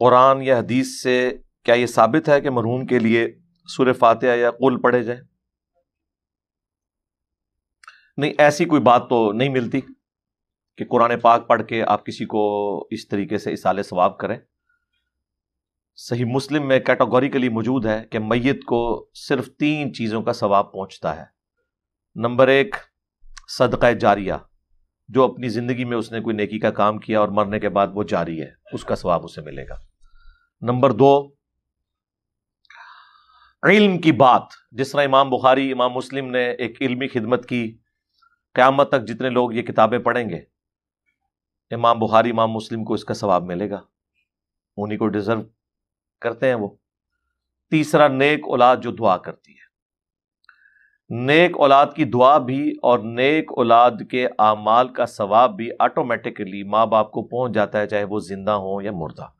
कुरान या हदीस से क्या ये साबित है कि मरहूम के लिए सुर फातह या कुल पढ़े जाए नहीं ऐसी कोई बात तो नहीं मिलती कि कुरान पाक पढ़ के आप किसी को इस तरीके से इसाले सवाब करें सही मुस्लिम में कैटेगोरिकली मौजूद है कि मैत को सिर्फ तीन चीज़ों का सवाब पहुंचता है नंबर एक सदक़ जारिया जो अपनी ज़िंदगी में उसने कोई नेकी का काम किया और मरने के बाद वो जारी है उसका स्वाब उसे मिलेगा नंबर दो इल्म की बात जिस तरह इमाम बुखारी इमाम मुस्लिम ने एक इल्मी खिदमत की क़्यामत तक जितने लोग ये किताबें पढ़ेंगे इमाम बुखारी इमाम मुस्लिम को इसका स्वाब मिलेगा उन्हीं को डिज़र्व करते हैं वो तीसरा नेक औलाद जो दुआ करती है नेक औलाद की दुआ भी और नेक औलाद के अमाल का सवाब भी ऑटोमेटिकली माँ बाप को पहुँच जाता है चाहे वो ज़िंदा हो या मुर्दा